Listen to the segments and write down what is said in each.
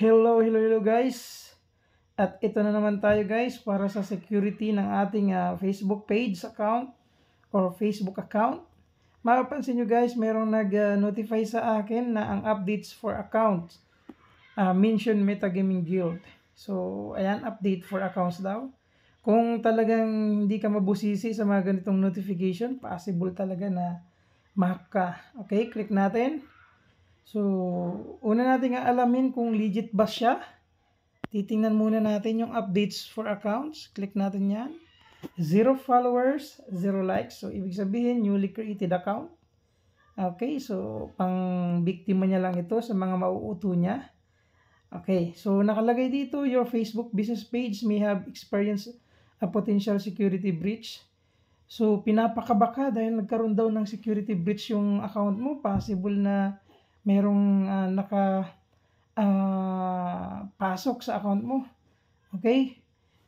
Hello, hello, hello guys. At ito na naman tayo guys para sa security ng ating uh, Facebook page account or Facebook account. Mapapansin nyo guys, merong nag-notify sa akin na ang updates for accounts. Uh, mention Meta Gaming Guild. So, ayan, update for accounts daw. Kung talagang hindi ka mabusisi sa mga ganitong notification, possible talaga na mahak Okay, click natin. So, una nating aalamin kung legit ba siya. Titingnan muna natin yung updates for accounts. Click natin yan. Zero followers, zero likes. So, ibig sabihin, newly created account. Okay, so pang biktima niya lang ito sa mga mauuto niya. Okay, so nakalagay dito, your Facebook business page may have experienced a potential security breach. So, pinapakabaka dahil nagkaroon daw ng security breach yung account mo. Possible na merong uh, naka uh, pasok sa account mo. Okay?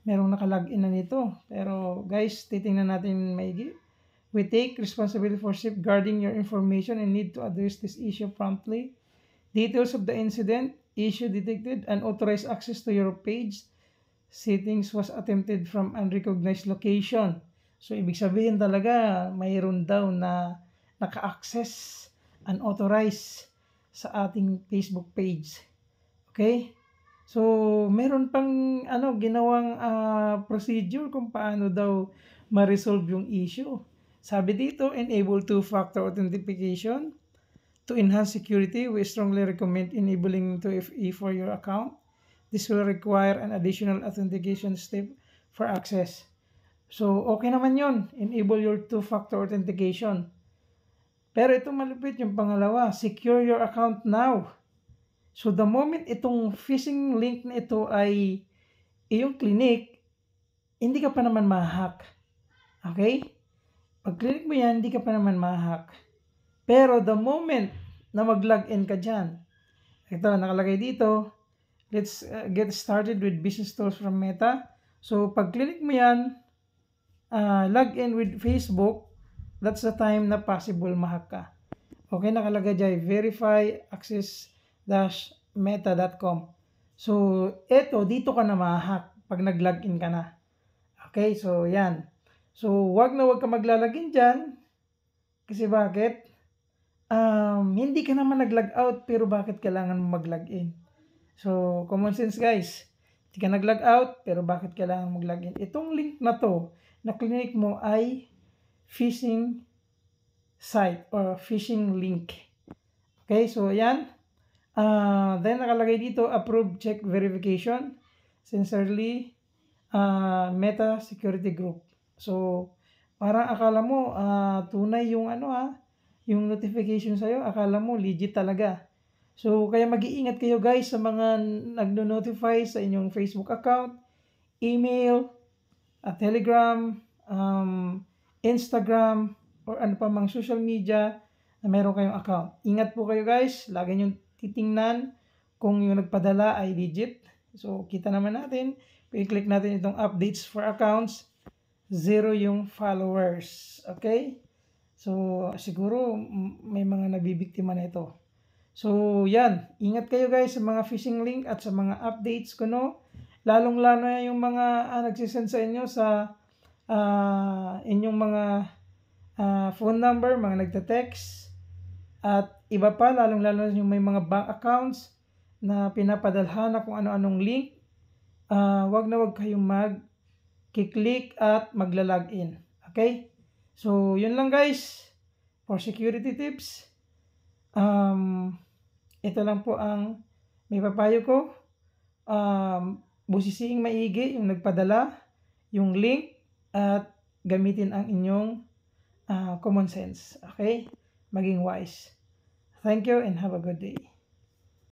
Merong naka-login na nito. Pero guys, titingnan natin may We take responsibility for safeguarding your information and need to address this issue promptly. Details of the incident, issue detected, and authorized access to your page. Settings was attempted from unrecognized location. So, ibig sabihin talaga, mayroon daw na naka-access unauthorized sa ating Facebook page. Okay? So, meron pang ano, ginawang uh, procedure kung paano daw ma-resolve yung issue. Sabi dito, enable two-factor authentication to enhance security. We strongly recommend enabling 2FA e for your account. This will require an additional authentication step for access. So, okay naman yon Enable your two-factor authentication. Pero itong malupit, yung pangalawa, secure your account now. So the moment itong phishing link na ito ay iyong clinic, hindi ka pa naman mahack. Okay? Pag clinic mo yan, hindi ka pa naman mahack. Pero the moment na mag-login ka dyan, ito, nakalagay dito, let's uh, get started with business tools from Meta. So pag clinic mo yan, uh, log in with Facebook, That's the time na possible mahaka. Okay, nakalagay dyan, verify access-meta.com. So, eto, dito ka na mahahack pag nag-login ka na. Okay, so yan. So, wag na wag ka maglalagin dyan. Kasi bakit? Um, hindi ka naman nag-log out, pero bakit kailangan mo mag-log in? So, common sense guys. Hindi ka nag-log out, pero bakit kailangan mag-log in? Itong link na to, na clinic mo ay phishing site or phishing link. Okay, so ayan. Uh, ah, then nakalagay dito approved check verification sincerely uh, Meta Security Group. So parang akala mo uh, tunay yung ano ha, yung notification sa'yo, akala mo legit talaga. So kaya mag-iingat kayo guys sa mga nagno-notify sa inyong Facebook account, email, uh, Telegram, um, Instagram, or ano pa mang social media na meron kayong account. Ingat po kayo guys. Lagi nyo titingnan kung yung nagpadala ay legit. So, kita naman natin. I-click natin itong updates for accounts. Zero yung followers. Okay? So, siguro may mga nabibiktima na ito. So, yan. Ingat kayo guys sa mga phishing link at sa mga updates ko, no? Lalong-lalo na yung mga ah, nagsisend sa inyo sa uh, inyong mga uh, phone number, mga nagte-text, at iba pa, lalong-lalo yung may mga bank accounts na pinapadalhana kung ano-anong link, uh, wag na wag kayong mag-click at magla-login. Okay? So, yun lang guys for security tips. Um, ito lang po ang may papayo ko. Um, busisiing maigi yung nagpadala, yung link, at gamitin ang inyong uh, common sense. Okay? Maging wise. Thank you and have a good day.